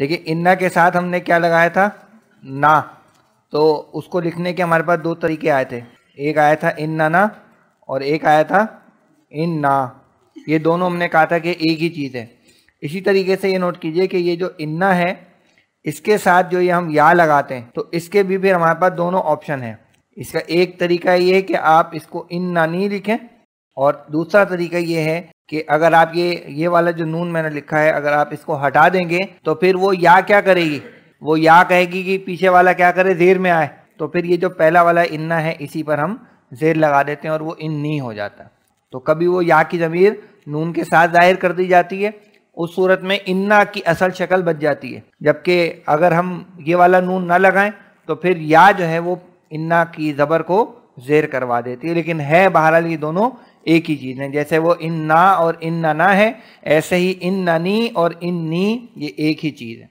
देखिए इन्ना के साथ हमने क्या लगाया था ना तो उसको लिखने के हमारे पास दो तरीके आए थे एक आया था इन ना और एक आया था इन ना ये दोनों हमने कहा था कि एक ही चीज़ है इसी तरीके से ये नोट कीजिए कि ये जो इन्ना है इसके साथ जो ये हम या लगाते हैं तो इसके भी फिर हमारे पास दोनों ऑप्शन हैं इसका एक तरीका ये है कि आप इसको इन ना नहीं लिखें और दूसरा तरीका ये है कि अगर आप ये ये वाला जो नून मैंने लिखा है अगर आप इसको हटा देंगे तो फिर वो या क्या करेगी वो या कहेगी कि पीछे वाला क्या करे जेर में आए तो फिर ये जो पहला वाला इन्ना है इसी पर हम जेर लगा देते हैं और वो इन नहीं हो जाता तो कभी वो या की ज़मीर नून के साथ जाहिर कर दी जाती है उस सूरत में इन्ना की असल शक्ल बच जाती है जबकि अगर हम ये वाला नून ना लगाएं तो फिर या जो है वो इन्ना की ज़बर को जेर करवा देती है लेकिन है बहरहाल ये दोनों एक ही चीज़ है जैसे वो इन ना और इन ना है ऐसे ही इन ननी और इन नी ये एक ही चीज़ है